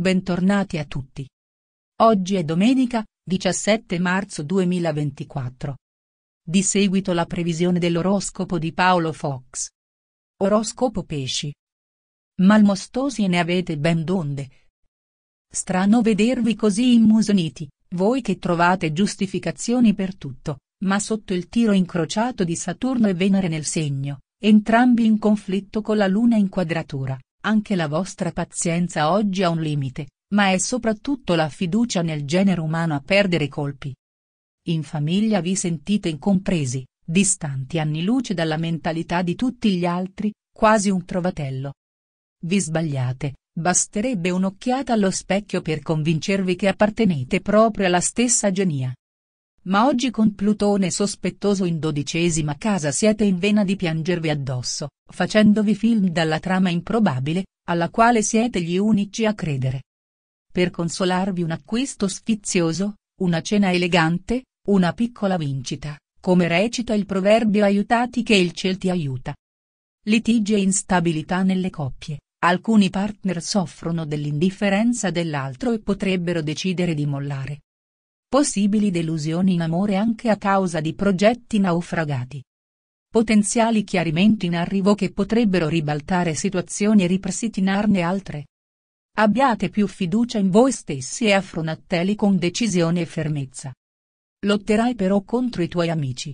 Bentornati a tutti. Oggi è domenica, 17 marzo 2024. Di seguito la previsione dell'oroscopo di Paolo Fox. Oroscopo Pesci. Malmostosi e ne avete ben donde. Strano vedervi così immusoniti, voi che trovate giustificazioni per tutto, ma sotto il tiro incrociato di Saturno e Venere nel segno, entrambi in conflitto con la Luna in quadratura, anche la vostra pazienza oggi ha un limite, ma è soprattutto la fiducia nel genere umano a perdere i colpi. In famiglia vi sentite incompresi, distanti anni luce dalla mentalità di tutti gli altri, quasi un trovatello. Vi sbagliate, basterebbe un'occhiata allo specchio per convincervi che appartenete proprio alla stessa genia. Ma oggi con Plutone sospettoso in dodicesima casa siete in vena di piangervi addosso, facendovi film dalla trama improbabile, alla quale siete gli unici a credere. Per consolarvi un acquisto sfizioso, una cena elegante, una piccola vincita, come recita il proverbio aiutati che il ciel ti aiuta. Litigi e instabilità nelle coppie. Alcuni partner soffrono dell'indifferenza dell'altro e potrebbero decidere di mollare, Possibili delusioni in amore anche a causa di progetti naufragati. Potenziali chiarimenti in arrivo che potrebbero ribaltare situazioni e ripristinarne altre. Abbiate più fiducia in voi stessi e affrontateli con decisione e fermezza. Lotterai però contro i tuoi amici.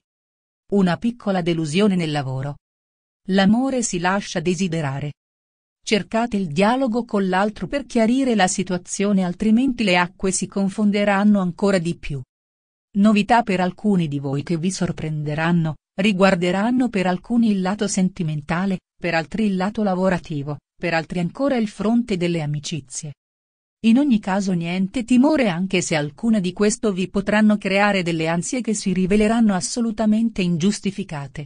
Una piccola delusione nel lavoro. L'amore si lascia desiderare, Cercate il dialogo con l'altro per chiarire la situazione altrimenti le acque si confonderanno ancora di più. Novità per alcuni di voi che vi sorprenderanno, riguarderanno per alcuni il lato sentimentale, per altri il lato lavorativo, per altri ancora il fronte delle amicizie. In ogni caso niente timore anche se alcune di questo vi potranno creare delle ansie che si riveleranno assolutamente ingiustificate.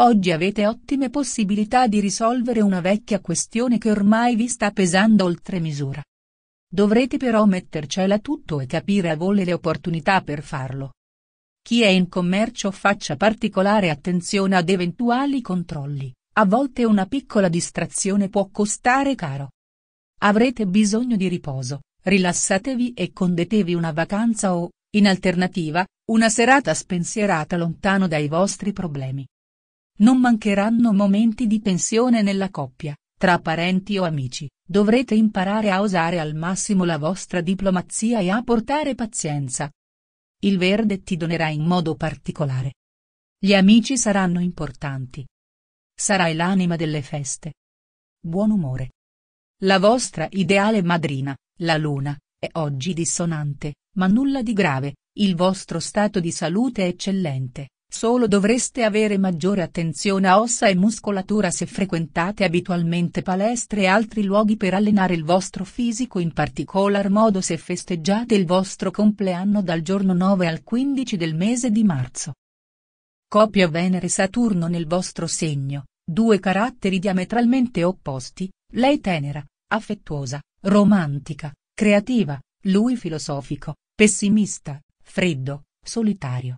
Oggi avete ottime possibilità di risolvere una vecchia questione che ormai vi sta pesando oltre misura. Dovrete però mettercela tutto e capire a voi le opportunità per farlo. Chi è in commercio faccia particolare attenzione ad eventuali controlli, a volte una piccola distrazione può costare caro. Avrete bisogno di riposo, rilassatevi e condetevi una vacanza o, in alternativa, una serata spensierata lontano dai vostri problemi. Non mancheranno momenti di tensione nella coppia, tra parenti o amici, dovrete imparare a usare al massimo la vostra diplomazia e a portare pazienza. Il verde ti donerà in modo particolare. Gli amici saranno importanti. Sarai l'anima delle feste. Buon umore. La vostra ideale madrina, la luna, è oggi dissonante, ma nulla di grave, il vostro stato di salute è eccellente, Solo dovreste avere maggiore attenzione a ossa e muscolatura se frequentate abitualmente palestre e altri luoghi per allenare il vostro fisico in particolar modo se festeggiate il vostro compleanno dal giorno 9 al 15 del mese di marzo. Copia Venere-Saturno nel vostro segno, due caratteri diametralmente opposti, lei tenera, affettuosa, romantica, creativa, lui filosofico, pessimista, freddo, solitario.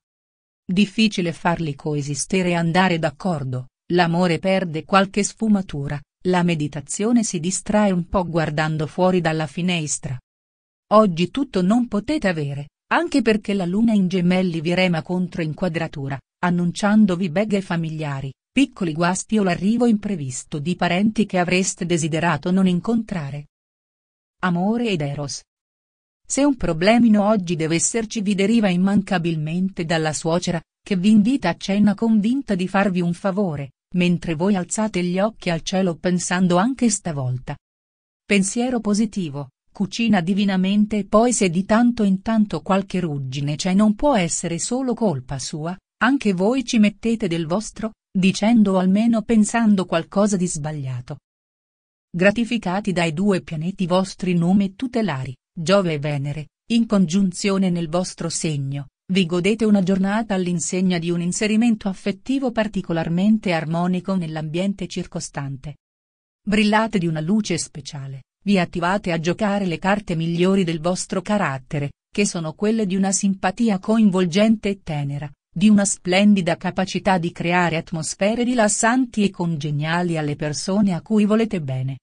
Difficile farli coesistere e andare d'accordo, l'amore perde qualche sfumatura, la meditazione si distrae un po' guardando fuori dalla finestra. Oggi tutto non potete avere, anche perché la luna in gemelli vi rema contro inquadratura, annunciandovi beghe familiari, piccoli guasti o l'arrivo imprevisto di parenti che avreste desiderato non incontrare. Amore ed Eros, se un problemino oggi deve esserci vi deriva immancabilmente dalla suocera, che vi invita a cena convinta di farvi un favore, mentre voi alzate gli occhi al cielo pensando anche stavolta. Pensiero positivo, cucina divinamente e poi se di tanto in tanto qualche ruggine c'è non può essere solo colpa sua, anche voi ci mettete del vostro, dicendo o almeno pensando qualcosa di sbagliato. Gratificati dai due pianeti vostri nome tutelari. Giove e Venere, in congiunzione nel vostro segno, vi godete una giornata all'insegna di un inserimento affettivo particolarmente armonico nell'ambiente circostante. Brillate di una luce speciale, vi attivate a giocare le carte migliori del vostro carattere, che sono quelle di una simpatia coinvolgente e tenera, di una splendida capacità di creare atmosfere rilassanti e congeniali alle persone a cui volete bene,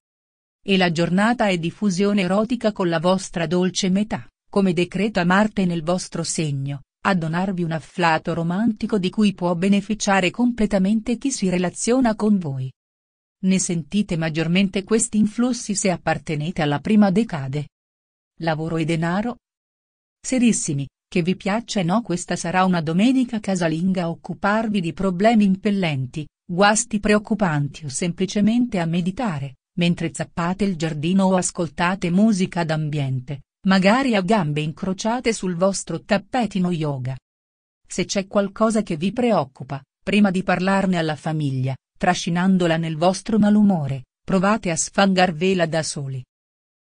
e la giornata è diffusione erotica con la vostra dolce metà, come decreta Marte nel vostro segno, a donarvi un afflato romantico di cui può beneficiare completamente chi si relaziona con voi. Ne sentite maggiormente questi influssi se appartenete alla prima decade. Lavoro e denaro? Serissimi, che vi piaccia o no questa sarà una domenica casalinga a occuparvi di problemi impellenti, guasti preoccupanti o semplicemente a meditare, mentre zappate il giardino o ascoltate musica d'ambiente, magari a gambe incrociate sul vostro tappetino yoga. Se c'è qualcosa che vi preoccupa, prima di parlarne alla famiglia, trascinandola nel vostro malumore, provate a sfangarvela da soli.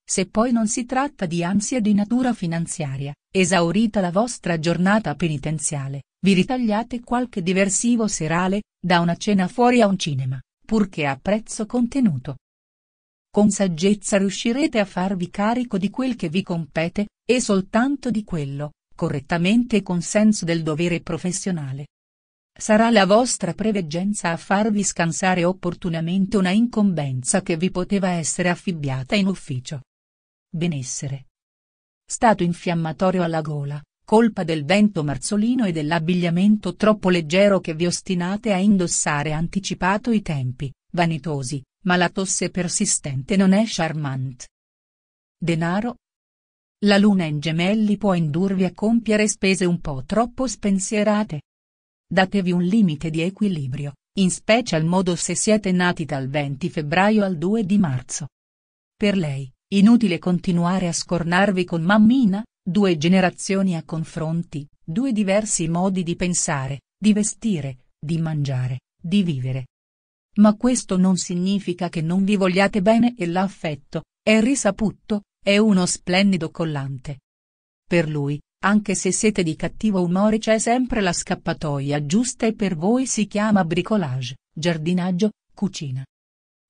Se poi non si tratta di ansia di natura finanziaria, esaurita la vostra giornata penitenziale, vi ritagliate qualche diversivo serale, da una cena fuori a un cinema, purché a prezzo contenuto con saggezza riuscirete a farvi carico di quel che vi compete, e soltanto di quello, correttamente e con senso del dovere professionale. Sarà la vostra preveggenza a farvi scansare opportunamente una incombenza che vi poteva essere affibbiata in ufficio. Benessere. Stato infiammatorio alla gola, colpa del vento marzolino e dell'abbigliamento troppo leggero che vi ostinate a indossare anticipato i tempi vanitosi, ma la tosse persistente non è charmante. Denaro. La luna in gemelli può indurvi a compiere spese un po' troppo spensierate. Datevi un limite di equilibrio, in special modo se siete nati dal 20 febbraio al 2 di marzo. Per lei, inutile continuare a scornarvi con mammina, due generazioni a confronti, due diversi modi di pensare, di vestire, di mangiare, di vivere. Ma questo non significa che non vi vogliate bene e l'affetto, è risaputo, è uno splendido collante. Per lui, anche se siete di cattivo umore c'è sempre la scappatoia giusta e per voi si chiama bricolage, giardinaggio, cucina.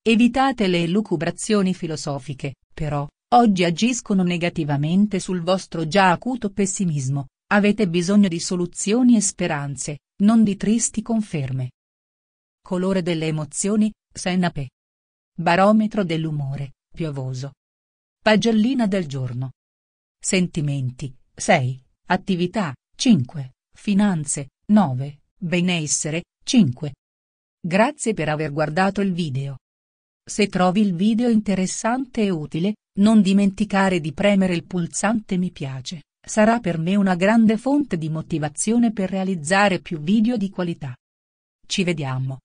Evitate le elucubrazioni filosofiche, però, oggi agiscono negativamente sul vostro già acuto pessimismo, avete bisogno di soluzioni e speranze, non di tristi conferme. Colore delle emozioni, senape. Barometro dell'umore, piovoso. Pagellina del giorno. Sentimenti, 6. Attività, 5. Finanze, 9. Benessere, 5. Grazie per aver guardato il video. Se trovi il video interessante e utile, non dimenticare di premere il pulsante mi piace, sarà per me una grande fonte di motivazione per realizzare più video di qualità. Ci vediamo.